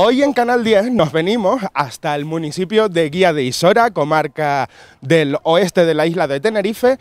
Hoy en Canal 10 nos venimos hasta el municipio de Guía de Isora, comarca del oeste de la isla de Tenerife,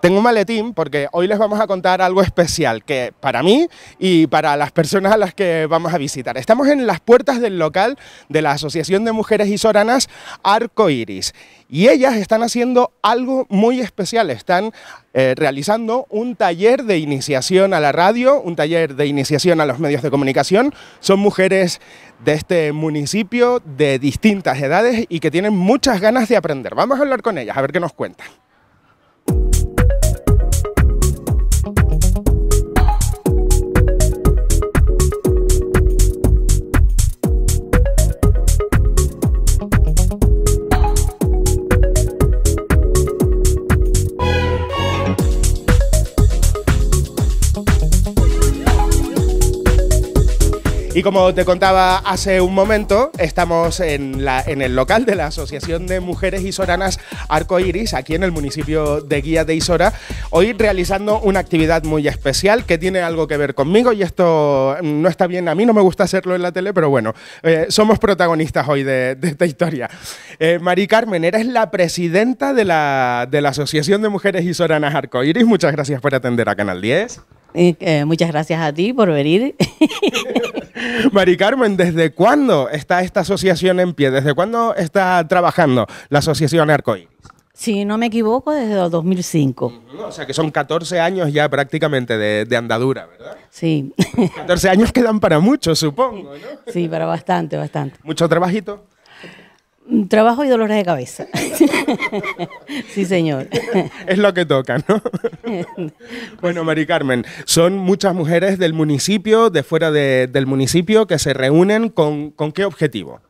tengo un maletín porque hoy les vamos a contar algo especial que para mí y para las personas a las que vamos a visitar. Estamos en las puertas del local de la Asociación de Mujeres Isoranas Arco Iris y ellas están haciendo algo muy especial. Están eh, realizando un taller de iniciación a la radio, un taller de iniciación a los medios de comunicación. Son mujeres de este municipio de distintas edades y que tienen muchas ganas de aprender. Vamos a hablar con ellas, a ver qué nos cuentan. Y como te contaba hace un momento, estamos en, el local de la Asociación de Mujeres Isoranas Arcoiris, aquí en el municipio de Guía de Isora, hoy realizando una actividad muy especial que tiene algo que ver conmigo y esto no está bien, a mí no me gusta hacerlo en la tele, pero bueno, eh, somos protagonistas hoy de, esta historia. Eh, Mari Carmen, eres la presidenta de la, Asociación de Mujeres Isoranas Arcoiris, muchas gracias por atender a Canal 10. Eh, muchas gracias a ti por venir. Mari Carmen, ¿desde cuándo está esta asociación en pie? ¿Desde cuándo está trabajando la asociación Arcoíris? Si no me equivoco, desde el 2005. O sea que son 14 años ya prácticamente de, de andadura, ¿verdad? Sí. 14 años quedan para mucho, supongo, ¿no? Sí, para bastante, bastante. ¿Mucho trabajito? Trabajo y dolores de cabeza. sí, señor. Es lo que toca, ¿no? bueno, Mari Carmen, son muchas mujeres del municipio, de fuera del municipio, que se reúnen con, qué objetivo?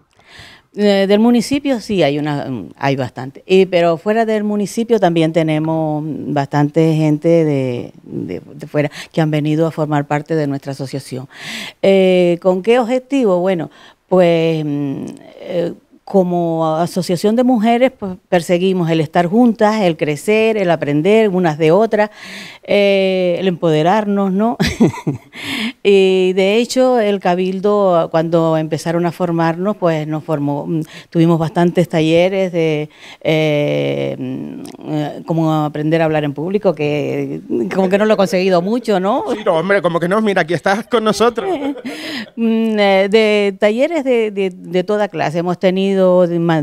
Eh, del municipio sí hay una mm, hay bastante y, eh, pero fuera del municipio también tenemos bastante gente de, fuera que han venido a formar parte de nuestra asociación eh, con qué objetivo bueno pues mm, como asociación de mujeres pues, perseguimos el estar juntas, el crecer, el aprender unas de otras, eh, el empoderarnos, ¿no? y de hecho el cabildo cuando empezaron a formarnos, pues nos formó, mm, tuvimos bastantes talleres de eh, mm, eh, cómo aprender a hablar en público, que mm, como que no lo he conseguido mucho, ¿no? Sí, no, hombre, como que no, mira, aquí estás con nosotros. de talleres de toda clase, hemos tenido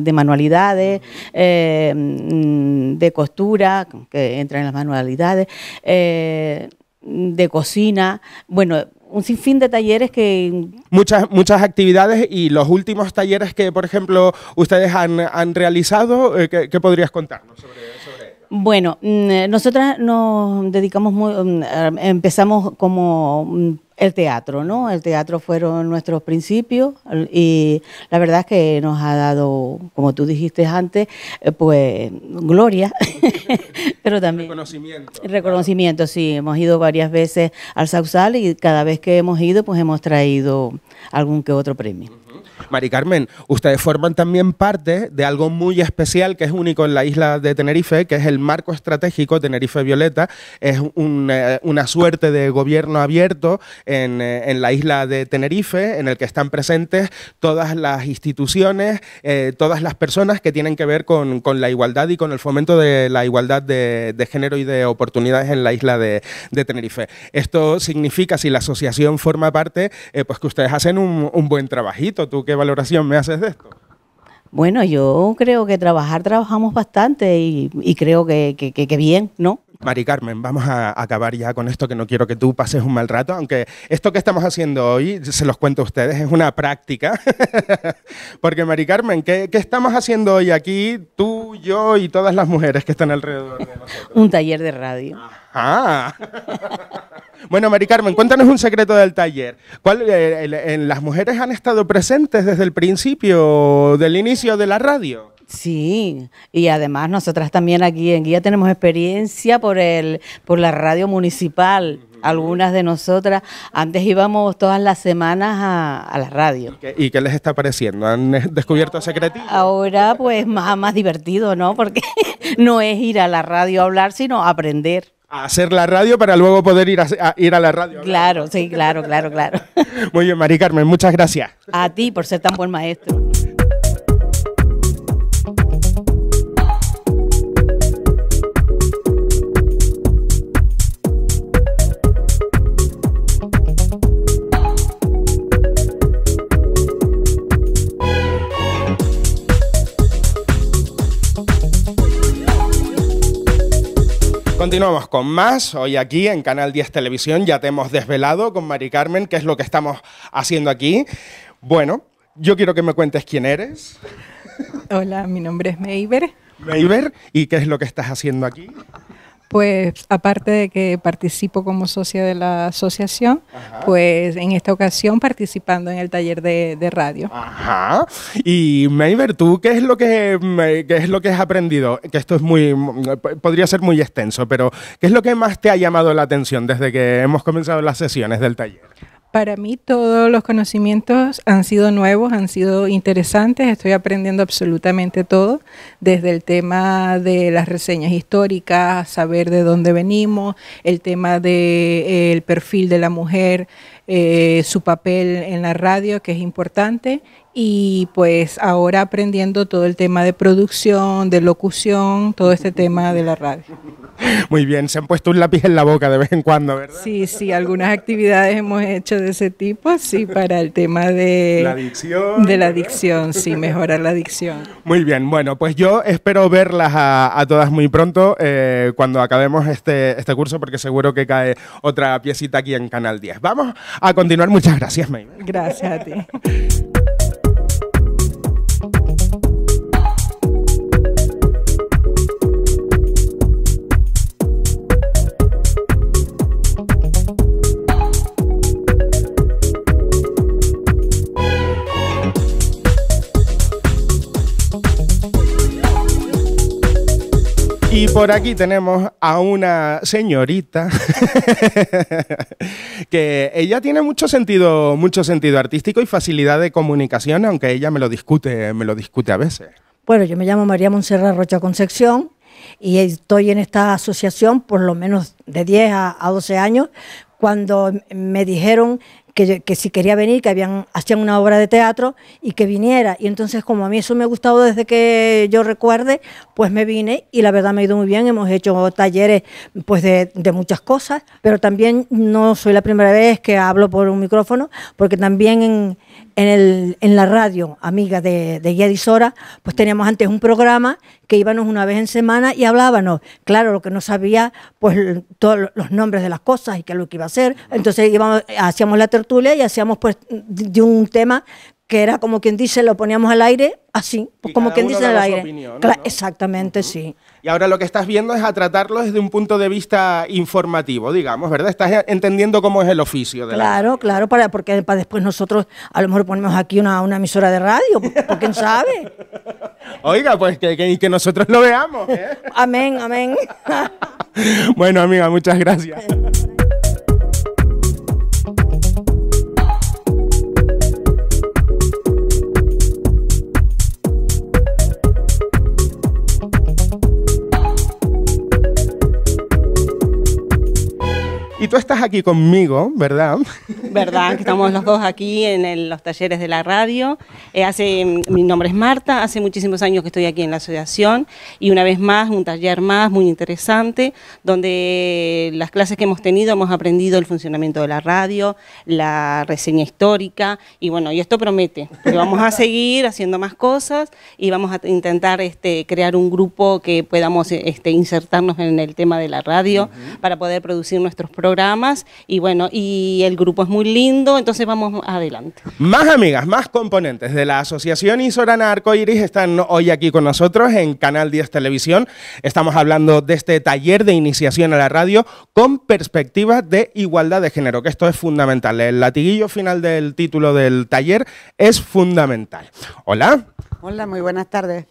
de, manualidades, eh, mm, de costura, que entran en las manualidades, eh, de cocina, bueno, un sinfín de talleres que... Muchas, muchas actividades y los últimos talleres que, por ejemplo, ustedes han, realizado, eh, ¿qué, podrías contarnos sobre, Bueno, mm, nosotras nos dedicamos, muy, mm, empezamos como el teatro, ¿no? El teatro fueron nuestros principios y la verdad es que nos ha dado, como tú dijiste antes, eh, pues gloria, pero también... Reconocimiento. Reconocimiento, sí. Hemos ido varias veces al Sausal y cada vez que hemos ido, pues hemos traído algún que otro premio. Mari Carmen, ustedes forman también parte de algo muy especial que es único en la isla de Tenerife, que es el marco estratégico Tenerife Violeta. Es eh, una suerte de gobierno abierto eh, en, la isla de Tenerife, en el que están presentes todas las instituciones, eh, todas las personas que tienen que ver con, la igualdad y con el fomento de la igualdad de, género y de oportunidades en la isla de, Tenerife. Esto significa, si la asociación forma parte, pues que ustedes hacen un, buen trabajito. ¿Tú qué valoración me haces de esto? Bueno, yo creo que trabajar, trabajamos bastante y, creo que, bien, ¿no? Mari Carmen, vamos a acabar ya con esto que no quiero que tú pases un mal rato, aunque esto que estamos haciendo hoy, se los cuento a ustedes, es una práctica. Porque Mari Carmen, ¿qué, estamos haciendo hoy aquí, tú, yo y todas las mujeres que están alrededor de nosotros? un taller de radio. Ah. Ah. bueno, Mari Carmen, cuéntanos un secreto del taller. ¿Cuál, eh, ¿Las mujeres han estado presentes desde el principio, del inicio de la radio? Sí, y además nosotras también aquí en Guía tenemos experiencia por, el, por la radio municipal. Algunas de nosotras, antes íbamos todas las semanas a, la radio. ¿Y qué, les está pareciendo? ¿Han eh, descubierto secretos? Ahora pues más, más divertido, ¿no? Porque no es ir a la radio a hablar, sino aprender a hacer la radio para luego poder ir a, ir a la radio. Claro, sí, claro, claro, claro. Muy bien, Mari Carmen, muchas gracias. A ti por ser tan buen maestro. Continuamos con más. Hoy aquí en Canal 10 Televisión ya te hemos desvelado con Mari Carmen qué es lo que estamos haciendo aquí. Bueno, yo quiero que me cuentes quién eres. Hola, mi nombre es Meiber. Meiber, ¿y qué es lo que estás haciendo aquí? Pues aparte de que participo como socia de la asociación, pues en esta ocasión participando en el taller de, radio. Ajá. Y Mayber, ¿tú qué es lo que mm, eh, es lo que has aprendido? Que esto es muy mm, podría ser muy extenso, pero ¿qué es lo que más te ha llamado la atención desde que hemos comenzado las sesiones del taller? Para mí todos los conocimientos han sido nuevos, han sido interesantes, estoy aprendiendo absolutamente todo, desde el tema de las reseñas históricas, saber de dónde venimos, el tema del de, eh, perfil de la mujer, eh, su papel en la radio, que es importante, y pues ahora aprendiendo todo el tema de producción, de locución, todo este tema de la radio. Muy bien, se han puesto un lápiz en la boca de vez en cuando, ¿verdad? Sí, sí, algunas actividades hemos hecho de ese tipo, sí, para el tema de la adicción. De la adicción, sí, mejorar la adicción. Muy bien, bueno, pues yo espero verlas a, todas muy pronto eh, cuando acabemos este, este curso, porque seguro que cae otra piecita aquí en Canal 10. Vamos a continuar. Muchas gracias, May. Gracias a ti. Por aquí tenemos a una señorita que ella tiene mucho sentido, mucho sentido artístico y facilidad de comunicación, aunque ella me lo discute, me lo discute a veces. Bueno, yo me llamo María Montserrat Rocha Concepción y estoy en esta asociación por lo menos de 10 a 12 años. Cuando me dijeron que, si quería venir, que habían, hacían una obra de teatro y que viniera. Y entonces, como a mí eso me ha gustado desde que yo recuerde, pues me vine y la verdad me ha ido muy bien. Hemos hecho talleres pues de, muchas cosas, pero también no soy la primera vez que hablo por un micrófono, porque también en, en, la radio amiga de, de Guía pues teníamos antes un programa que íbamos una vez en semana y hablábamos. Claro, lo que no sabía, pues todos los nombres de las cosas y qué es lo que iba a hacer. Entonces hacíamos la tertulia y hacíamos pues de un tema que era como quien dice, lo poníamos al aire así, pues, como quien dice al aire. Exactamente, sí. Y ahora lo que estás viendo es a tratarlo desde un punto de vista informativo, digamos, ¿verdad? Estás entendiendo cómo es el oficio. De claro, claro, para, porque para después nosotros a lo mejor ponemos aquí una, una emisora de radio, pues, pues, quién sabe? Oiga, pues que, que, nosotros lo veamos. ¿eh? amén, amén. bueno, amiga, muchas gracias. Y tú estás aquí conmigo, ¿verdad? ¿Verdad? estamos los dos aquí en los talleres de la radio. Eh, hace, mi nombre es Marta, hace muchísimos años que estoy aquí en la asociación y una vez más, un taller más muy interesante, donde las clases que hemos tenido hemos aprendido el funcionamiento de la radio, la reseña histórica y bueno, y esto promete, que vamos a seguir haciendo más cosas y vamos a intentar este, crear un grupo que podamos este, insertarnos en el tema de la radio para poder producir nuestros propios programas y bueno, y el grupo es muy lindo, entonces vamos adelante. Más amigas, más componentes de la Asociación Isorana Arcoiris están hoy aquí con nosotros en Canal 10 Televisión. Estamos hablando de este taller de iniciación a la radio con perspectivas de igualdad de género, que esto es fundamental. El latiguillo final del título del taller es fundamental. Hola. Hola, muy buenas tardes.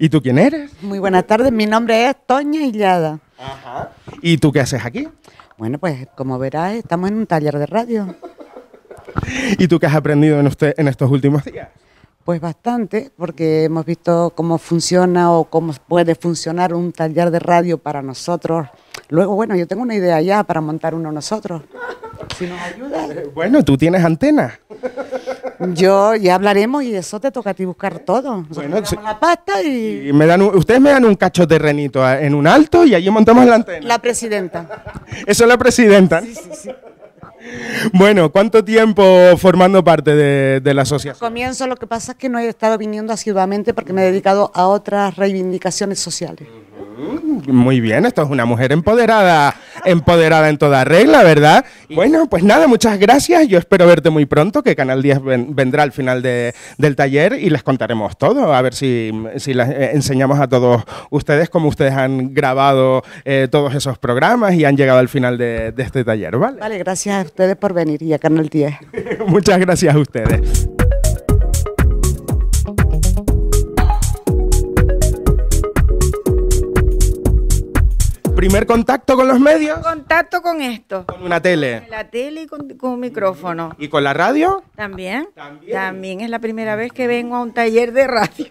¿Y tú quién eres? Muy buenas tardes, mi nombre es Toña Illada. Ajá. ¿Y tú qué haces aquí? Bueno, pues como verás, estamos en un taller de radio. ¿Y tú qué has aprendido en, usted, en estos últimos días? Pues bastante, porque hemos visto cómo funciona o cómo puede funcionar un taller de radio para nosotros. Luego, bueno, yo tengo una idea ya para montar uno nosotros. Si nos ayudas. Eh, bueno, tú tienes antena. Yo, ya hablaremos y eso te toca a ti buscar todo. Bueno, la pasta y... me dan ustedes me dan un cacho terrenito en un alto y allí montamos la antena. La presidenta. eso es la presidenta. Sí, sí, sí. Bueno, ¿cuánto tiempo formando parte de, la asociación? comienzo, lo que pasa es que no he estado viniendo asiduamente porque me he dedicado a otras reivindicaciones sociales. Mm, muy bien, esto es una mujer empoderada, empoderada en toda regla, ¿verdad? Bueno, pues nada, muchas gracias. Yo espero verte muy pronto, que Canal 10 vendrá al final del taller y les contaremos todo, a ver si, les eh, enseñamos a todos ustedes cómo ustedes han grabado eh, todos esos programas y han llegado al final de, de este taller, ¿vale? Vale, gracias a ustedes por venir y a Canal 10. muchas gracias a ustedes. primer contacto con los medios. Contacto con esto. Con una tele. Con la tele y con, un micrófono. ¿Y con la radio? También. También. También es la primera vez que vengo a un taller de radio.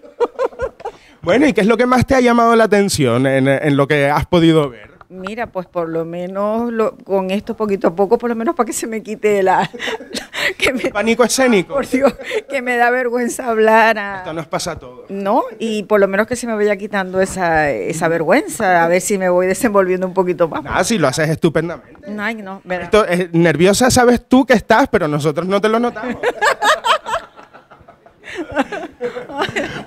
bueno, ¿y qué es lo que más te ha llamado la atención en, lo que has podido ver? Mira, pues por lo menos con esto poquito a poco, por lo menos para que se me quite la, pánico escénico. que me da vergüenza hablar. Esto nos pasa todo. No, y por lo menos que se me vaya quitando esa, esa vergüenza, a ver si me voy desenvolviendo un poquito más. Ah, si lo haces estupendamente. Esto, es, nerviosa sabes tú que estás, pero nosotros no te lo notamos.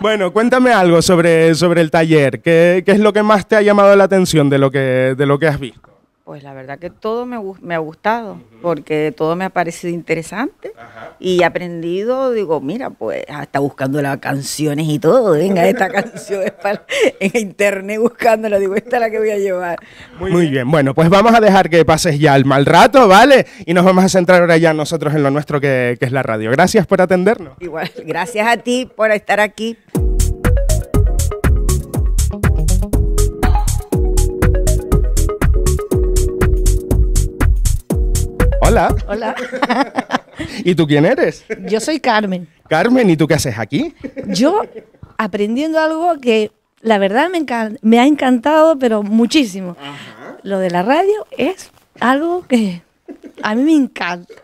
bueno, cuéntame algo sobre, sobre el taller. ¿Qué, ¿Qué, es lo que más te ha llamado la atención de lo que, de lo que has visto? pues la verdad que todo me, me ha gustado, porque todo me ha parecido interesante y y aprendido, digo, mira, pues hasta ah, buscando las canciones y todo, venga, esta canción es para, en internet buscándola, digo, esta es la que voy a llevar. Muy, bien. bueno, pues vamos a dejar que pases ya el mal rato, ¿vale? Y nos vamos a centrar ahora ya nosotros en lo nuestro que, que es la radio. Gracias por atendernos. Igual, gracias a ti por estar aquí. Hola. Hola. ¿Y tú quién eres? Yo soy Carmen. Carmen, ¿y tú qué haces aquí? Yo aprendiendo algo que la verdad me, me ha encantado, pero muchísimo. Lo de la radio es algo que a mí me encanta.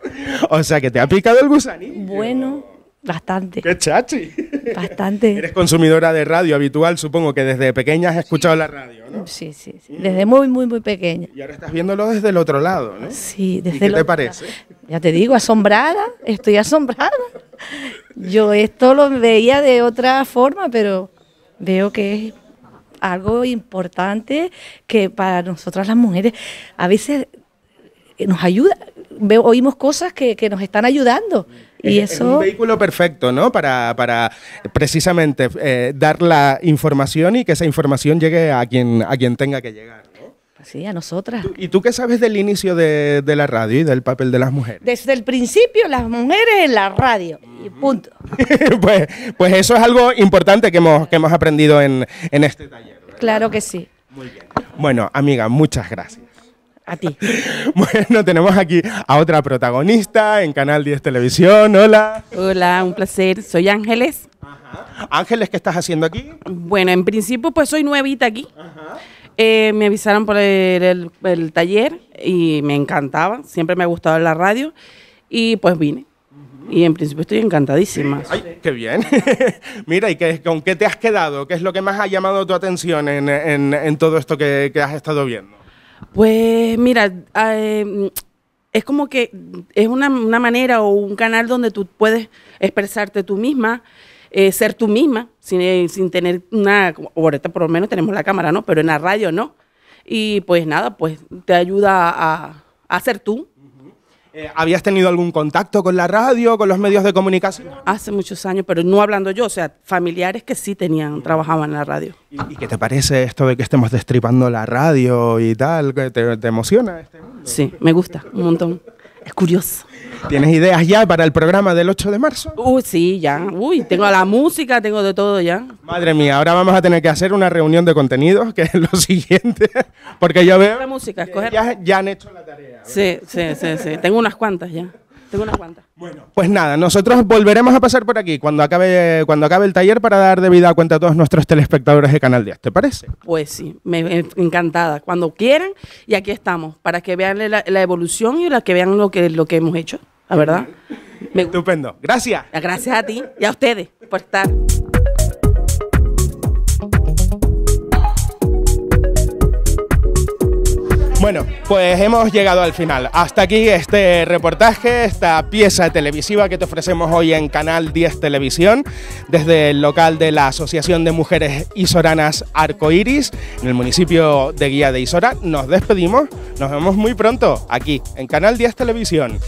O sea, que te ha picado el gusano. Bueno, Bastante. ¡Qué chachi! Bastante. Eres consumidora de radio habitual, supongo que desde pequeña has escuchado la radio, ¿no? Sí, sí, mm. Desde muy, muy, muy pequeña. Y ahora estás viéndolo desde el otro lado, ¿no? Sí, desde lado. ¿Qué te parece? Ya te digo, asombrada, estoy asombrada. Yo esto lo veía de otra forma, pero veo que es algo importante que para nosotras las mujeres a veces nos ayuda, oímos cosas que, nos están ayudando es, un vehículo perfecto, ¿no? Para, precisamente eh, dar la información y que esa información llegue a quien, a quien tenga que llegar. Sí, a nosotras. ¿Y tú qué sabes del inicio de, la radio y del papel de las mujeres? Desde el principio, las mujeres en la radio. Y punto. pues, pues eso es algo importante que hemos, que hemos aprendido en, este taller. Claro que sí. Muy bien. Bueno, amiga, muchas gracias. A ti. Bueno, tenemos aquí a otra protagonista en Canal 10 Televisión. Hola. Hola, un placer. Soy Ángeles. Ángeles, ¿qué estás haciendo aquí? Bueno, en principio pues soy nuevita aquí. Eh, me avisaron por el, taller y me encantaba. Siempre me ha gustado la radio y pues vine. Y en principio estoy encantadísima. Ay, qué bien. Mira, ¿y qué, con qué te has quedado? ¿Qué es lo que más ha llamado tu atención en, todo esto que has estado viendo? Pues mira, ah, em, es como que es una, manera o un canal donde tú puedes expresarte tú misma, eh, ser tú misma, sin, eh, sin tener una, ahorita por lo menos tenemos la cámara, ¿no? Pero en la radio, ¿no? Y pues nada, pues te ayuda a, a ser tú, eh, ¿Habías tenido algún contacto con la radio, con los medios de comunicación? Hace muchos años, pero no hablando yo, o sea, familiares que sí tenían, trabajaban en la radio. ¿Y, qué te parece esto de que estemos destripando la radio y tal? ¿Te, te emociona este mundo? Sí, me gusta, un montón. Es curioso. ¿Tienes ideas ya para el programa del 8 de marzo? Uy, uh, sí, ya. Uy, tengo la música, tengo de todo ya. Madre mía, ahora vamos a tener que hacer una reunión de contenidos, que es lo siguiente, porque yo veo... La música, escoger. Ya, han hecho la tarea. Sí, sí, sí, sí. tengo unas cuantas ya. Tengo una cuanta. Bueno, pues nada, nosotros volveremos a pasar por aquí cuando acabe, cuando acabe el taller para dar de vida a cuenta a todos nuestros telespectadores de Canal 10, ¿te parece? Pues sí, me, encantada. Cuando quieran, y aquí estamos, para que vean la, evolución y para que vean lo que, lo que hemos hecho, la verdad. Estupendo. Gracias. Gracias a ti y a ustedes por estar. Bueno, pues hemos llegado al final. Hasta aquí este reportaje, esta pieza televisiva que te ofrecemos hoy en Canal 10 Televisión, desde el local de la Asociación de Mujeres Isoranas Arcoiris, en el municipio de Guía de Isora. Nos despedimos, nos vemos muy pronto aquí en Canal 10 Televisión.